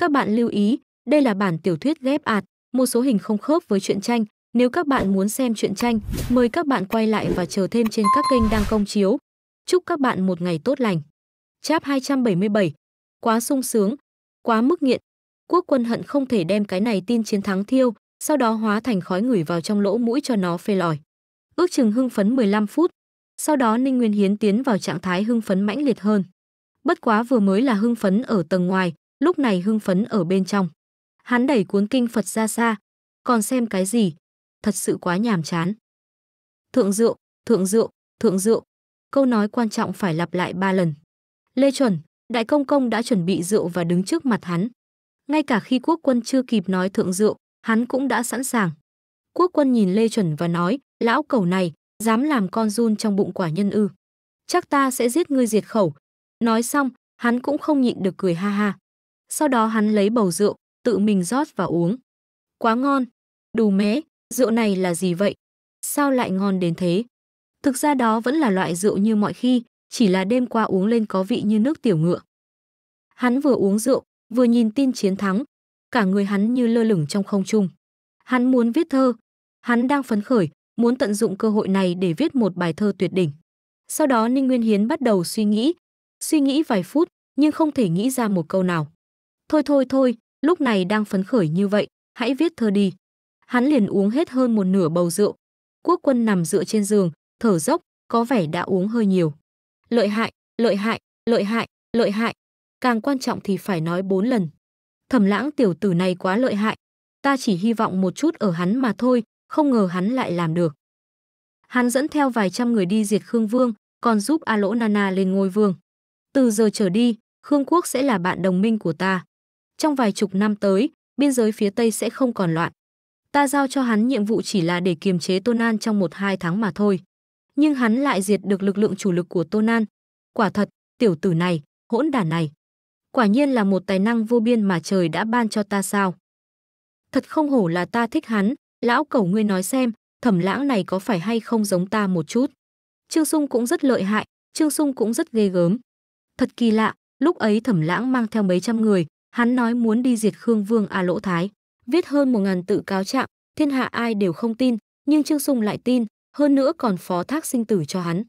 Các bạn lưu ý, đây là bản tiểu thuyết ghép ạt, một số hình không khớp với truyện tranh. Nếu các bạn muốn xem truyện tranh, mời các bạn quay lại và chờ thêm trên các kênh đang công chiếu. Chúc các bạn một ngày tốt lành. Chap 277. Quá sung sướng, quá mức nghiện. Quốc quân hận không thể đem cái này tin chiến thắng thiêu, sau đó hóa thành khói ngửi vào trong lỗ mũi cho nó phê lòi. Ước chừng hưng phấn 15 phút, sau đó Ninh Nguyên Hiến tiến vào trạng thái hưng phấn mãnh liệt hơn. Bất quá vừa mới là hưng phấn ở tầng ngoài, lúc này hưng phấn ở bên trong. Hắn đẩy cuốn kinh Phật ra xa, còn xem cái gì, thật sự quá nhàm chán. Thượng rượu, thượng rượu, thượng rượu, câu nói quan trọng phải lặp lại ba lần. Lê Chuẩn, Đại Công Công đã chuẩn bị rượu và đứng trước mặt hắn. Ngay cả khi quốc quân chưa kịp nói thượng rượu, hắn cũng đã sẵn sàng. Quốc quân nhìn Lê Chuẩn và nói, lão cẩu này, dám làm con run trong bụng quả nhân ư. Chắc ta sẽ giết ngươi diệt khẩu. Nói xong, hắn cũng không nhịn được cười ha ha sau đó hắn lấy bầu rượu, tự mình rót và uống. Quá ngon! Đù mé, rượu này là gì vậy? Sao lại ngon đến thế? Thực ra đó vẫn là loại rượu như mọi khi, chỉ là đêm qua uống lên có vị như nước tiểu ngựa. Hắn vừa uống rượu, vừa nhìn tin chiến thắng, cả người hắn như lơ lửng trong không trung. Hắn muốn viết thơ, hắn đang phấn khởi, muốn tận dụng cơ hội này để viết một bài thơ tuyệt đỉnh. Sau đó Ninh Nguyên Hiến bắt đầu suy nghĩ, suy nghĩ vài phút nhưng không thể nghĩ ra một câu nào. Thôi thôi thôi, lúc này đang phấn khởi như vậy, hãy viết thơ đi. Hắn liền uống hết hơn một nửa bầu rượu. Quốc quân nằm dựa trên giường, thở dốc, có vẻ đã uống hơi nhiều. Lợi hại, lợi hại, lợi hại, lợi hại. Càng quan trọng thì phải nói bốn lần. Thẩm lãng tiểu tử này quá lợi hại. Ta chỉ hy vọng một chút ở hắn mà thôi, không ngờ hắn lại làm được. Hắn dẫn theo vài trăm người đi diệt Khương Vương, còn giúp A Lỗ Nana lên ngôi vương. Từ giờ trở đi, Khương Quốc sẽ là bạn đồng minh của ta trong vài chục năm tới, biên giới phía Tây sẽ không còn loạn. Ta giao cho hắn nhiệm vụ chỉ là để kiềm chế Tôn An trong một hai tháng mà thôi. Nhưng hắn lại diệt được lực lượng chủ lực của Tôn An. Quả thật, tiểu tử này, hỗn đản này. Quả nhiên là một tài năng vô biên mà trời đã ban cho ta sao. Thật không hổ là ta thích hắn, lão cẩu ngươi nói xem, thẩm lãng này có phải hay không giống ta một chút. Trương Sung cũng rất lợi hại, Trương Sung cũng rất ghê gớm. Thật kỳ lạ, lúc ấy thẩm lãng mang theo mấy trăm người, Hắn nói muốn đi diệt Khương Vương A Lỗ Thái, viết hơn một ngàn tự cáo trạng, thiên hạ ai đều không tin, nhưng Trương Sung lại tin, hơn nữa còn phó thác sinh tử cho hắn.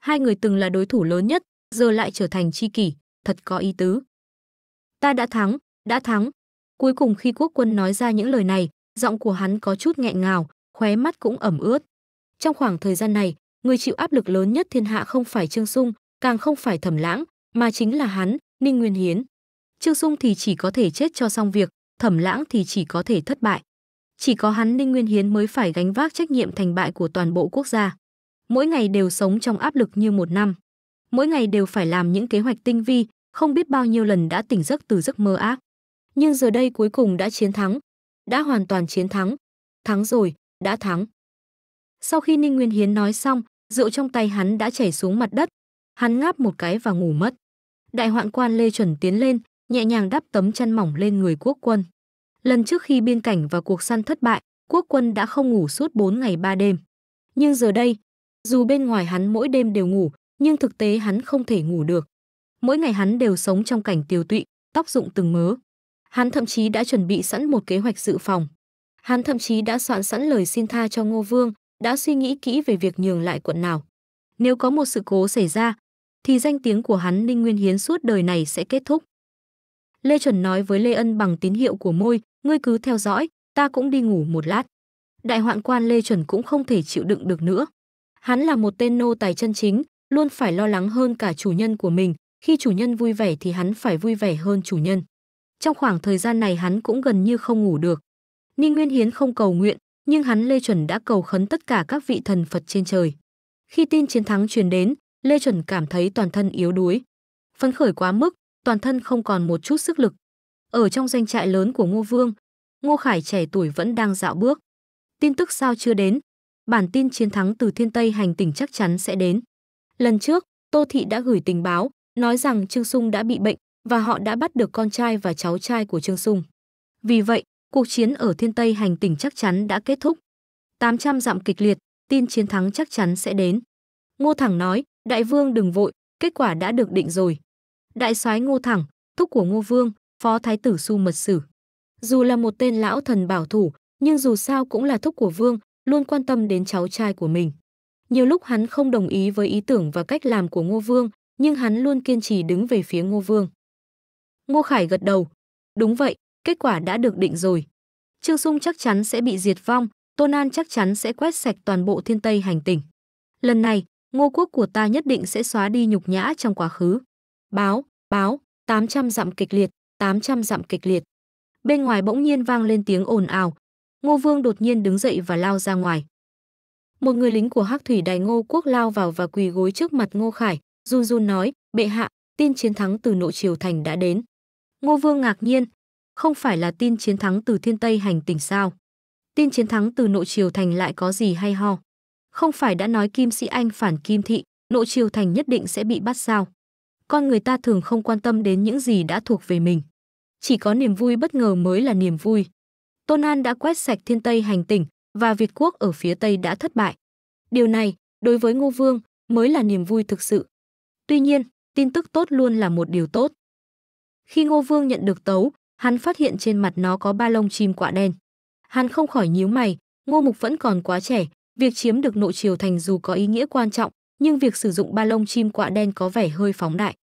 Hai người từng là đối thủ lớn nhất, giờ lại trở thành tri kỷ, thật có ý tứ. Ta đã thắng, đã thắng. Cuối cùng khi quốc quân nói ra những lời này, giọng của hắn có chút nghẹn ngào, khóe mắt cũng ẩm ướt. Trong khoảng thời gian này, người chịu áp lực lớn nhất thiên hạ không phải Trương Sung, càng không phải Thẩm Lãng, mà chính là hắn, Ninh Nguyên Hiến. Trương Sung thì chỉ có thể chết cho xong việc, Thẩm Lãng thì chỉ có thể thất bại. Chỉ có hắn Ninh Nguyên Hiến mới phải gánh vác trách nhiệm thành bại của toàn bộ quốc gia. Mỗi ngày đều sống trong áp lực như một năm. Mỗi ngày đều phải làm những kế hoạch tinh vi, không biết bao nhiêu lần đã tỉnh giấc từ giấc mơ ác. Nhưng giờ đây cuối cùng đã chiến thắng, đã hoàn toàn chiến thắng. Thắng rồi, đã thắng. Sau khi Ninh Nguyên Hiến nói xong, rượu trong tay hắn đã chảy xuống mặt đất. Hắn ngáp một cái và ngủ mất. Đại hoạn quan Lê Chuẩn tiến lên, nhẹ nhàng đắp tấm chăn mỏng lên người quốc quân. Lần trước khi biên cảnh và cuộc săn thất bại, quốc quân đã không ngủ suốt 4 ngày 3 đêm. Nhưng giờ đây, dù bên ngoài hắn mỗi đêm đều ngủ, nhưng thực tế hắn không thể ngủ được. Mỗi ngày hắn đều sống trong cảnh tiêu tụy, tóc rụng từng mớ. Hắn thậm chí đã chuẩn bị sẵn một kế hoạch dự phòng. Hắn thậm chí đã soạn sẵn lời xin tha cho Ngô Vương, đã suy nghĩ kỹ về việc nhường lại quận nào. Nếu có một sự cố xảy ra, thì danh tiếng của hắn Ninh Nguyên Hiến suốt đời này sẽ kết thúc. Lê Chuẩn nói với Lê Ân bằng tín hiệu của môi, ngươi cứ theo dõi, ta cũng đi ngủ một lát. Đại hoạn quan Lê Chuẩn cũng không thể chịu đựng được nữa. Hắn là một tên nô tài chân chính, luôn phải lo lắng hơn cả chủ nhân của mình, khi chủ nhân vui vẻ thì hắn phải vui vẻ hơn chủ nhân. Trong khoảng thời gian này hắn cũng gần như không ngủ được. Ninh Nguyên Hiến không cầu nguyện, nhưng hắn Lê Chuẩn đã cầu khấn tất cả các vị thần Phật trên trời. Khi tin chiến thắng truyền đến, Lê Chuẩn cảm thấy toàn thân yếu đuối. Phấn khởi quá mức, toàn thân không còn một chút sức lực. Ở trong doanh trại lớn của Ngô Vương, Ngô Khải trẻ tuổi vẫn đang dạo bước. Tin tức sao chưa đến, bản tin chiến thắng từ thiên tây hành tỉnh chắc chắn sẽ đến. Lần trước, Tô Thị đã gửi tình báo, nói rằng Trương Sung đã bị bệnh và họ đã bắt được con trai và cháu trai của Trương Sung. Vì vậy, cuộc chiến ở thiên tây hành tỉnh chắc chắn đã kết thúc. 800 dặm kịch liệt, tin chiến thắng chắc chắn sẽ đến. Ngô Thẳng nói, đại vương đừng vội, kết quả đã được định rồi đại soái ngô thẳng thúc của ngô vương phó thái tử su mật sử dù là một tên lão thần bảo thủ nhưng dù sao cũng là thúc của vương luôn quan tâm đến cháu trai của mình nhiều lúc hắn không đồng ý với ý tưởng và cách làm của ngô vương nhưng hắn luôn kiên trì đứng về phía ngô vương ngô khải gật đầu đúng vậy kết quả đã được định rồi trương sung chắc chắn sẽ bị diệt vong tôn an chắc chắn sẽ quét sạch toàn bộ thiên tây hành tỉnh lần này ngô quốc của ta nhất định sẽ xóa đi nhục nhã trong quá khứ Báo, báo, 800 dặm kịch liệt, 800 dặm kịch liệt. Bên ngoài bỗng nhiên vang lên tiếng ồn ào. Ngô Vương đột nhiên đứng dậy và lao ra ngoài. Một người lính của Hắc Thủy Đài Ngô Quốc lao vào và quỳ gối trước mặt Ngô Khải, run run nói, bệ hạ, tin chiến thắng từ nội triều thành đã đến. Ngô Vương ngạc nhiên, không phải là tin chiến thắng từ thiên tây hành tỉnh sao? Tin chiến thắng từ nội triều thành lại có gì hay ho? Không phải đã nói Kim Sĩ Anh phản Kim Thị, nội triều thành nhất định sẽ bị bắt sao? con người ta thường không quan tâm đến những gì đã thuộc về mình. Chỉ có niềm vui bất ngờ mới là niềm vui. Tôn An đã quét sạch thiên Tây hành tỉnh và Việt quốc ở phía Tây đã thất bại. Điều này, đối với Ngô Vương, mới là niềm vui thực sự. Tuy nhiên, tin tức tốt luôn là một điều tốt. Khi Ngô Vương nhận được tấu, hắn phát hiện trên mặt nó có ba lông chim quạ đen. Hắn không khỏi nhíu mày, Ngô Mục vẫn còn quá trẻ, việc chiếm được nội triều thành dù có ý nghĩa quan trọng, nhưng việc sử dụng ba lông chim quạ đen có vẻ hơi phóng đại.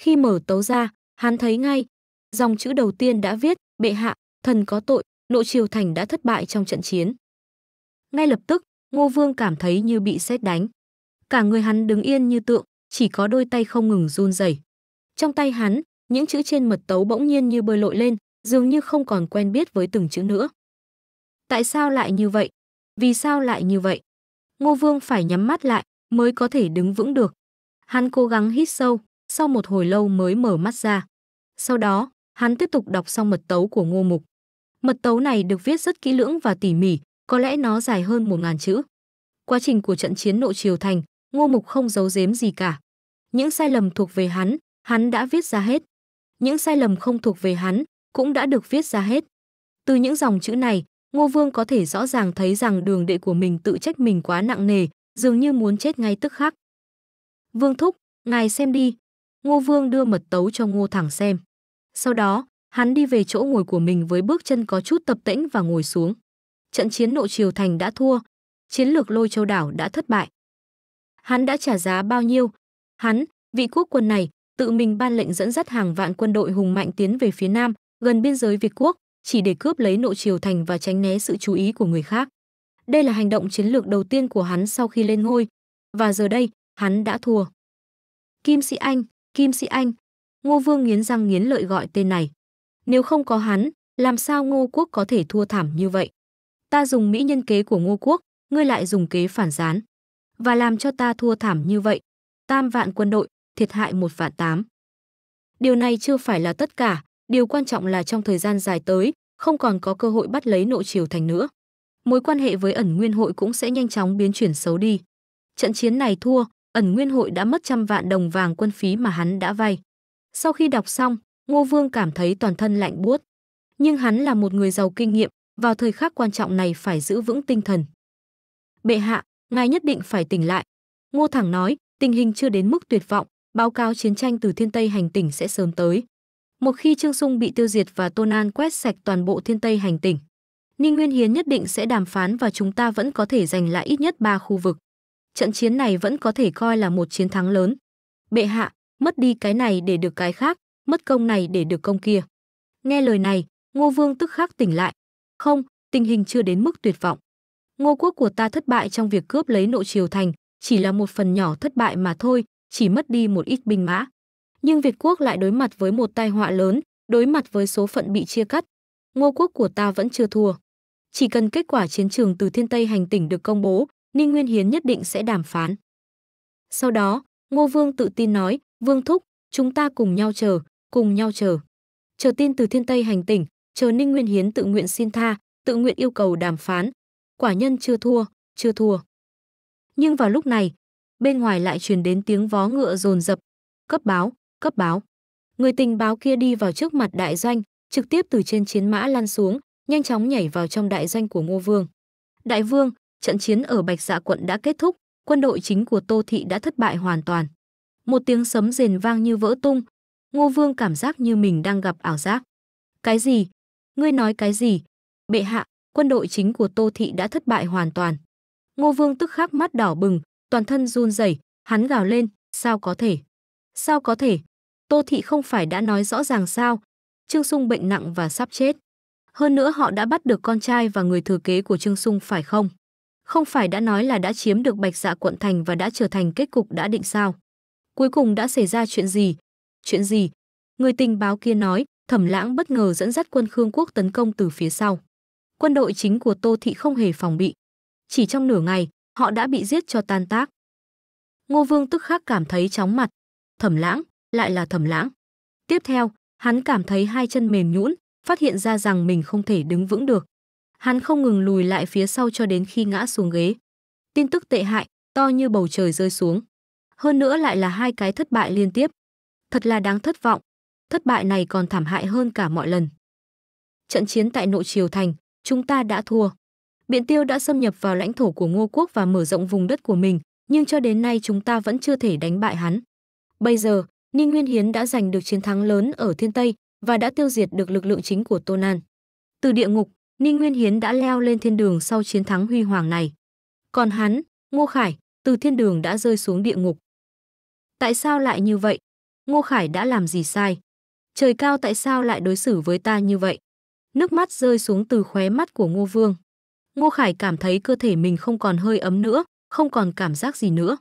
Khi mở tấu ra, hắn thấy ngay, dòng chữ đầu tiên đã viết, bệ hạ, thần có tội, nội triều thành đã thất bại trong trận chiến. Ngay lập tức, Ngô Vương cảm thấy như bị xét đánh. Cả người hắn đứng yên như tượng, chỉ có đôi tay không ngừng run rẩy. Trong tay hắn, những chữ trên mật tấu bỗng nhiên như bơi lội lên, dường như không còn quen biết với từng chữ nữa. Tại sao lại như vậy? Vì sao lại như vậy? Ngô Vương phải nhắm mắt lại mới có thể đứng vững được. Hắn cố gắng hít sâu, sau một hồi lâu mới mở mắt ra. Sau đó, hắn tiếp tục đọc xong mật tấu của Ngô Mục. Mật tấu này được viết rất kỹ lưỡng và tỉ mỉ, có lẽ nó dài hơn một ngàn chữ. Quá trình của trận chiến nội triều thành, Ngô Mục không giấu giếm gì cả. Những sai lầm thuộc về hắn, hắn đã viết ra hết. Những sai lầm không thuộc về hắn cũng đã được viết ra hết. Từ những dòng chữ này, Ngô Vương có thể rõ ràng thấy rằng đường đệ của mình tự trách mình quá nặng nề, dường như muốn chết ngay tức khắc. Vương Thúc, ngài xem đi, Ngô Vương đưa mật tấu cho Ngô Thẳng xem. Sau đó, hắn đi về chỗ ngồi của mình với bước chân có chút tập tĩnh và ngồi xuống. Trận chiến nội triều thành đã thua, chiến lược lôi châu đảo đã thất bại. Hắn đã trả giá bao nhiêu? Hắn, vị quốc quân này, tự mình ban lệnh dẫn dắt hàng vạn quân đội hùng mạnh tiến về phía nam, gần biên giới Việt quốc, chỉ để cướp lấy nội triều thành và tránh né sự chú ý của người khác. Đây là hành động chiến lược đầu tiên của hắn sau khi lên ngôi, và giờ đây, hắn đã thua. Kim Sĩ Anh, Kim Sĩ Anh. Ngô Vương nghiến răng nghiến lợi gọi tên này. Nếu không có hắn, làm sao Ngô Quốc có thể thua thảm như vậy? Ta dùng mỹ nhân kế của Ngô Quốc, ngươi lại dùng kế phản gián. Và làm cho ta thua thảm như vậy. Tam vạn quân đội, thiệt hại một vạn tám. Điều này chưa phải là tất cả, điều quan trọng là trong thời gian dài tới, không còn có cơ hội bắt lấy nội triều thành nữa. Mối quan hệ với ẩn nguyên hội cũng sẽ nhanh chóng biến chuyển xấu đi. Trận chiến này thua, ẩn nguyên hội đã mất trăm vạn đồng vàng quân phí mà hắn đã vay. Sau khi đọc xong, Ngô Vương cảm thấy toàn thân lạnh buốt. Nhưng hắn là một người giàu kinh nghiệm, vào thời khắc quan trọng này phải giữ vững tinh thần. Bệ hạ, ngài nhất định phải tỉnh lại. Ngô Thẳng nói, tình hình chưa đến mức tuyệt vọng, báo cáo chiến tranh từ thiên Tây hành tỉnh sẽ sớm tới. Một khi Trương Sung bị tiêu diệt và Tôn An quét sạch toàn bộ thiên Tây hành tỉnh, Ninh Nguyên Hiến nhất định sẽ đàm phán và chúng ta vẫn có thể giành lại ít nhất ba khu vực trận chiến này vẫn có thể coi là một chiến thắng lớn. Bệ hạ, mất đi cái này để được cái khác, mất công này để được công kia. Nghe lời này, Ngô Vương tức khắc tỉnh lại. Không, tình hình chưa đến mức tuyệt vọng. Ngô quốc của ta thất bại trong việc cướp lấy nội triều thành, chỉ là một phần nhỏ thất bại mà thôi, chỉ mất đi một ít binh mã. Nhưng Việt quốc lại đối mặt với một tai họa lớn, đối mặt với số phận bị chia cắt. Ngô quốc của ta vẫn chưa thua. Chỉ cần kết quả chiến trường từ thiên tây hành tỉnh được công bố, Ninh Nguyên Hiến nhất định sẽ đàm phán. Sau đó, Ngô Vương tự tin nói, Vương Thúc, chúng ta cùng nhau chờ, cùng nhau chờ. Chờ tin từ thiên tây hành tỉnh, chờ Ninh Nguyên Hiến tự nguyện xin tha, tự nguyện yêu cầu đàm phán. Quả nhân chưa thua, chưa thua. Nhưng vào lúc này, bên ngoài lại truyền đến tiếng vó ngựa rồn rập. Cấp báo, cấp báo. Người tình báo kia đi vào trước mặt đại doanh, trực tiếp từ trên chiến mã lăn xuống, nhanh chóng nhảy vào trong đại doanh của Ngô Vương. Đại vương, trận chiến ở Bạch Dạ quận đã kết thúc, quân đội chính của Tô Thị đã thất bại hoàn toàn. Một tiếng sấm rền vang như vỡ tung, Ngô Vương cảm giác như mình đang gặp ảo giác. Cái gì? Ngươi nói cái gì? Bệ hạ, quân đội chính của Tô Thị đã thất bại hoàn toàn. Ngô Vương tức khắc mắt đỏ bừng, toàn thân run rẩy, hắn gào lên, sao có thể? Sao có thể? Tô Thị không phải đã nói rõ ràng sao? Trương Sung bệnh nặng và sắp chết. Hơn nữa họ đã bắt được con trai và người thừa kế của Trương Sung phải không? Không phải đã nói là đã chiếm được Bạch Dạ quận thành và đã trở thành kết cục đã định sao? Cuối cùng đã xảy ra chuyện gì? Chuyện gì? Người tình báo kia nói, Thẩm Lãng bất ngờ dẫn dắt quân Khương quốc tấn công từ phía sau. Quân đội chính của Tô thị không hề phòng bị. Chỉ trong nửa ngày, họ đã bị giết cho tan tác. Ngô Vương tức khắc cảm thấy chóng mặt. Thẩm Lãng, lại là Thẩm Lãng. Tiếp theo, hắn cảm thấy hai chân mềm nhũn, phát hiện ra rằng mình không thể đứng vững được. Hắn không ngừng lùi lại phía sau cho đến khi ngã xuống ghế. Tin tức tệ hại, to như bầu trời rơi xuống. Hơn nữa lại là hai cái thất bại liên tiếp. Thật là đáng thất vọng. Thất bại này còn thảm hại hơn cả mọi lần. Trận chiến tại nội triều thành, chúng ta đã thua. Biện Tiêu đã xâm nhập vào lãnh thổ của Ngô quốc và mở rộng vùng đất của mình, nhưng cho đến nay chúng ta vẫn chưa thể đánh bại hắn. Bây giờ, Ninh Nguyên Hiến đã giành được chiến thắng lớn ở Thiên Tây và đã tiêu diệt được lực lượng chính của Tô Nan. Từ địa ngục, Ninh Nguyên Hiến đã leo lên thiên đường sau chiến thắng huy hoàng này. Còn hắn, Ngô Khải, từ thiên đường đã rơi xuống địa ngục. Tại sao lại như vậy? Ngô Khải đã làm gì sai? Trời cao tại sao lại đối xử với ta như vậy? Nước mắt rơi xuống từ khóe mắt của Ngô Vương. Ngô Khải cảm thấy cơ thể mình không còn hơi ấm nữa, không còn cảm giác gì nữa.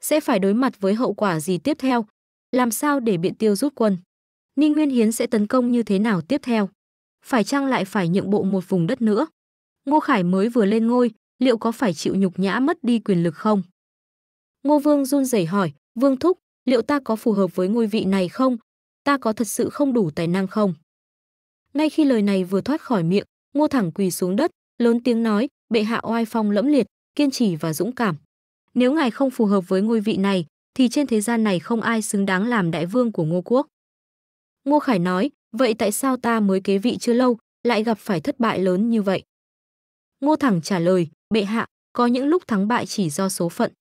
Sẽ phải đối mặt với hậu quả gì tiếp theo? Làm sao để biện tiêu rút quân? Ninh Nguyên Hiến sẽ tấn công như thế nào tiếp theo? phải chăng lại phải nhượng bộ một vùng đất nữa? Ngô Khải mới vừa lên ngôi, liệu có phải chịu nhục nhã mất đi quyền lực không? Ngô Vương run rẩy hỏi, Vương Thúc, liệu ta có phù hợp với ngôi vị này không? Ta có thật sự không đủ tài năng không? Ngay khi lời này vừa thoát khỏi miệng, Ngô thẳng quỳ xuống đất, lớn tiếng nói, bệ hạ oai phong lẫm liệt, kiên trì và dũng cảm. Nếu ngài không phù hợp với ngôi vị này, thì trên thế gian này không ai xứng đáng làm đại vương của Ngô quốc. Ngô Khải nói, Vậy tại sao ta mới kế vị chưa lâu, lại gặp phải thất bại lớn như vậy? Ngô Thẳng trả lời, bệ hạ, có những lúc thắng bại chỉ do số phận.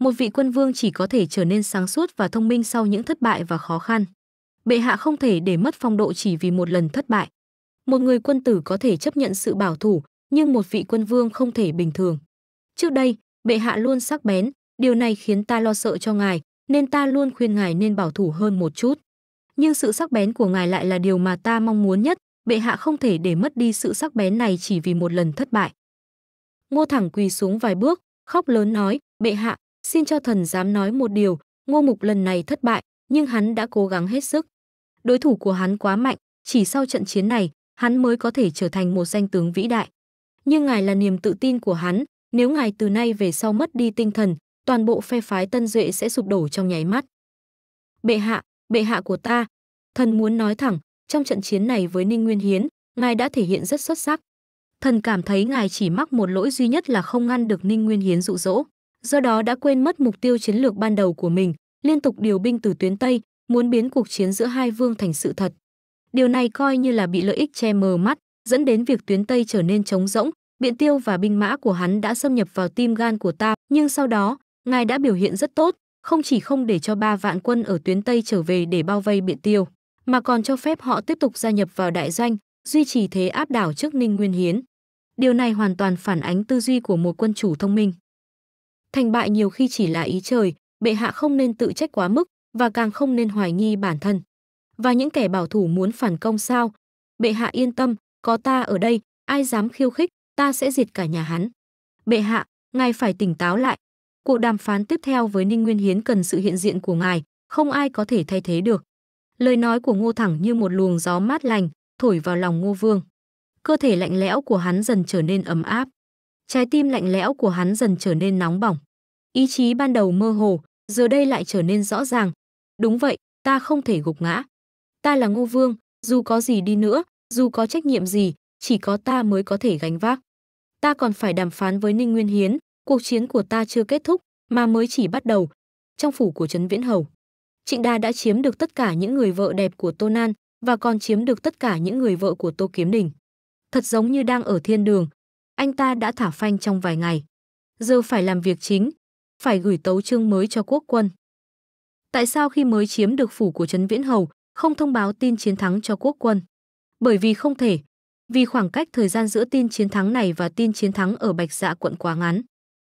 Một vị quân vương chỉ có thể trở nên sáng suốt và thông minh sau những thất bại và khó khăn. Bệ hạ không thể để mất phong độ chỉ vì một lần thất bại. Một người quân tử có thể chấp nhận sự bảo thủ, nhưng một vị quân vương không thể bình thường. Trước đây, bệ hạ luôn sắc bén, điều này khiến ta lo sợ cho ngài, nên ta luôn khuyên ngài nên bảo thủ hơn một chút nhưng sự sắc bén của ngài lại là điều mà ta mong muốn nhất, bệ hạ không thể để mất đi sự sắc bén này chỉ vì một lần thất bại. Ngô thẳng quỳ xuống vài bước, khóc lớn nói, bệ hạ, xin cho thần dám nói một điều, ngô mục lần này thất bại, nhưng hắn đã cố gắng hết sức. Đối thủ của hắn quá mạnh, chỉ sau trận chiến này, hắn mới có thể trở thành một danh tướng vĩ đại. Nhưng ngài là niềm tự tin của hắn, nếu ngài từ nay về sau mất đi tinh thần, toàn bộ phe phái Tân Duệ sẽ sụp đổ trong nháy mắt. Bệ hạ, bệ hạ của ta. Thần muốn nói thẳng, trong trận chiến này với Ninh Nguyên Hiến, ngài đã thể hiện rất xuất sắc. Thần cảm thấy ngài chỉ mắc một lỗi duy nhất là không ngăn được Ninh Nguyên Hiến dụ dỗ, do đó đã quên mất mục tiêu chiến lược ban đầu của mình, liên tục điều binh từ tuyến Tây, muốn biến cuộc chiến giữa hai vương thành sự thật. Điều này coi như là bị lợi ích che mờ mắt, dẫn đến việc tuyến Tây trở nên trống rỗng, biện tiêu và binh mã của hắn đã xâm nhập vào tim gan của ta, nhưng sau đó, ngài đã biểu hiện rất tốt, không chỉ không để cho ba vạn quân ở tuyến Tây trở về để bao vây Biện Tiêu, mà còn cho phép họ tiếp tục gia nhập vào đại doanh, duy trì thế áp đảo trước Ninh Nguyên Hiến. Điều này hoàn toàn phản ánh tư duy của một quân chủ thông minh. Thành bại nhiều khi chỉ là ý trời, bệ hạ không nên tự trách quá mức và càng không nên hoài nghi bản thân. Và những kẻ bảo thủ muốn phản công sao? Bệ hạ yên tâm, có ta ở đây, ai dám khiêu khích, ta sẽ diệt cả nhà hắn. Bệ hạ, ngài phải tỉnh táo lại, Cuộc đàm phán tiếp theo với Ninh Nguyên Hiến cần sự hiện diện của ngài, không ai có thể thay thế được. Lời nói của Ngô Thẳng như một luồng gió mát lành, thổi vào lòng Ngô Vương. Cơ thể lạnh lẽo của hắn dần trở nên ấm áp. Trái tim lạnh lẽo của hắn dần trở nên nóng bỏng. Ý chí ban đầu mơ hồ, giờ đây lại trở nên rõ ràng. Đúng vậy, ta không thể gục ngã. Ta là Ngô Vương, dù có gì đi nữa, dù có trách nhiệm gì, chỉ có ta mới có thể gánh vác. Ta còn phải đàm phán với Ninh Nguyên Hiến, cuộc chiến của ta chưa kết thúc mà mới chỉ bắt đầu trong phủ của trấn viễn hầu trịnh đa đã chiếm được tất cả những người vợ đẹp của tô nan và còn chiếm được tất cả những người vợ của tô kiếm đình thật giống như đang ở thiên đường anh ta đã thả phanh trong vài ngày giờ phải làm việc chính phải gửi tấu chương mới cho quốc quân tại sao khi mới chiếm được phủ của trấn viễn hầu không thông báo tin chiến thắng cho quốc quân bởi vì không thể vì khoảng cách thời gian giữa tin chiến thắng này và tin chiến thắng ở bạch dạ quận quá ngắn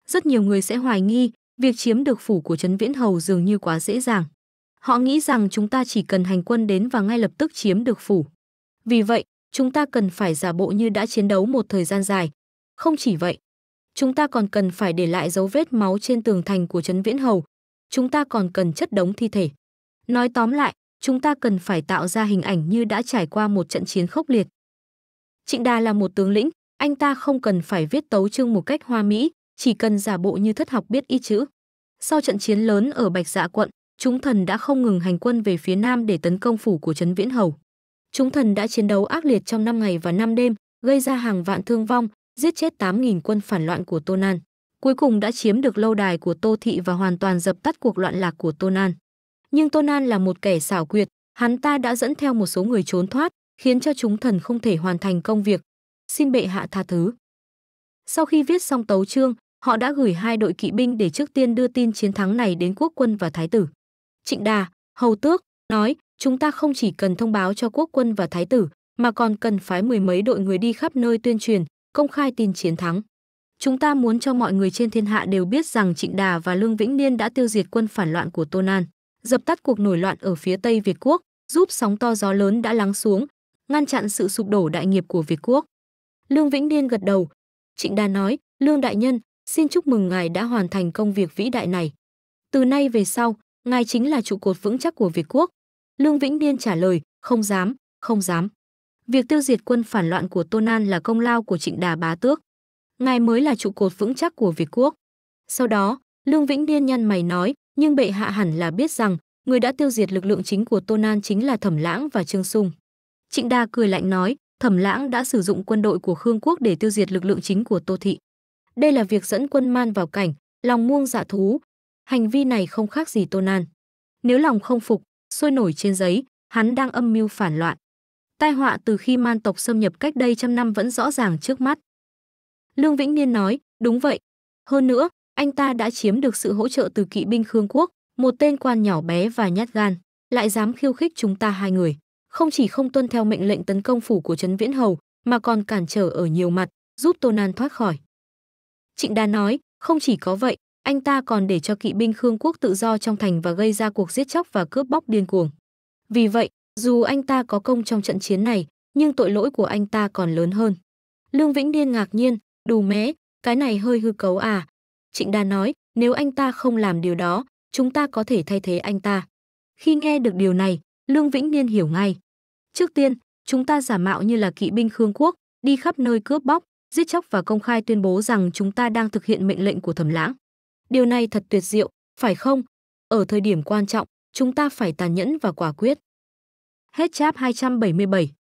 rất nhiều người sẽ hoài nghi việc chiếm được phủ của Trấn Viễn Hầu dường như quá dễ dàng. Họ nghĩ rằng chúng ta chỉ cần hành quân đến và ngay lập tức chiếm được phủ. Vì vậy, chúng ta cần phải giả bộ như đã chiến đấu một thời gian dài. Không chỉ vậy, chúng ta còn cần phải để lại dấu vết máu trên tường thành của Trấn Viễn Hầu. Chúng ta còn cần chất đống thi thể. Nói tóm lại, chúng ta cần phải tạo ra hình ảnh như đã trải qua một trận chiến khốc liệt. Trịnh Đà là một tướng lĩnh, anh ta không cần phải viết tấu chương một cách hoa mỹ, chỉ cần giả bộ như thất học biết ít chữ. Sau trận chiến lớn ở Bạch Dạ quận, chúng thần đã không ngừng hành quân về phía nam để tấn công phủ của Trấn Viễn Hầu. Chúng thần đã chiến đấu ác liệt trong 5 ngày và 5 đêm, gây ra hàng vạn thương vong, giết chết 8.000 quân phản loạn của tôn an Cuối cùng đã chiếm được lâu đài của Tô Thị và hoàn toàn dập tắt cuộc loạn lạc của tôn an Nhưng tôn an là một kẻ xảo quyệt, hắn ta đã dẫn theo một số người trốn thoát, khiến cho chúng thần không thể hoàn thành công việc. Xin bệ hạ tha thứ. Sau khi viết xong tấu chương, họ đã gửi hai đội kỵ binh để trước tiên đưa tin chiến thắng này đến quốc quân và thái tử. Trịnh Đà, hầu tước, nói, chúng ta không chỉ cần thông báo cho quốc quân và thái tử, mà còn cần phái mười mấy đội người đi khắp nơi tuyên truyền, công khai tin chiến thắng. Chúng ta muốn cho mọi người trên thiên hạ đều biết rằng Trịnh Đà và Lương Vĩnh Niên đã tiêu diệt quân phản loạn của tôn Nan, dập tắt cuộc nổi loạn ở phía Tây Việt Quốc, giúp sóng to gió lớn đã lắng xuống, ngăn chặn sự sụp đổ đại nghiệp của Việt Quốc. Lương Vĩnh Niên gật đầu. Trịnh Đà nói, Lương Đại Nhân, Xin chúc mừng ngài đã hoàn thành công việc vĩ đại này. Từ nay về sau, ngài chính là trụ cột vững chắc của Việt quốc. Lương Vĩnh Niên trả lời, không dám, không dám. Việc tiêu diệt quân phản loạn của Tô Nan là công lao của Trịnh Đà Bá Tước. Ngài mới là trụ cột vững chắc của Việt quốc. Sau đó, Lương Vĩnh Niên nhăn mày nói, nhưng bệ hạ hẳn là biết rằng, người đã tiêu diệt lực lượng chính của Tô Nan chính là Thẩm Lãng và Trương Sung. Trịnh Đa cười lạnh nói, Thẩm Lãng đã sử dụng quân đội của Khương quốc để tiêu diệt lực lượng chính của Tô Thị. Đây là việc dẫn quân man vào cảnh, lòng muông dạ thú. Hành vi này không khác gì tôn Nan. Nếu lòng không phục, sôi nổi trên giấy, hắn đang âm mưu phản loạn. Tai họa từ khi man tộc xâm nhập cách đây trăm năm vẫn rõ ràng trước mắt. Lương Vĩnh Niên nói, đúng vậy. Hơn nữa, anh ta đã chiếm được sự hỗ trợ từ kỵ binh Khương Quốc, một tên quan nhỏ bé và nhát gan, lại dám khiêu khích chúng ta hai người. Không chỉ không tuân theo mệnh lệnh tấn công phủ của Trấn Viễn Hầu, mà còn cản trở ở nhiều mặt, giúp tôn Nan thoát khỏi. Trịnh Đà nói, không chỉ có vậy, anh ta còn để cho kỵ binh Khương quốc tự do trong thành và gây ra cuộc giết chóc và cướp bóc điên cuồng. Vì vậy, dù anh ta có công trong trận chiến này, nhưng tội lỗi của anh ta còn lớn hơn. Lương Vĩnh Niên ngạc nhiên, đù mé, cái này hơi hư cấu à. Trịnh Đà nói, nếu anh ta không làm điều đó, chúng ta có thể thay thế anh ta. Khi nghe được điều này, Lương Vĩnh Niên hiểu ngay. Trước tiên, chúng ta giả mạo như là kỵ binh Khương quốc, đi khắp nơi cướp bóc, giết chóc và công khai tuyên bố rằng chúng ta đang thực hiện mệnh lệnh của thẩm lãng. Điều này thật tuyệt diệu, phải không? Ở thời điểm quan trọng, chúng ta phải tàn nhẫn và quả quyết. Hết chap 277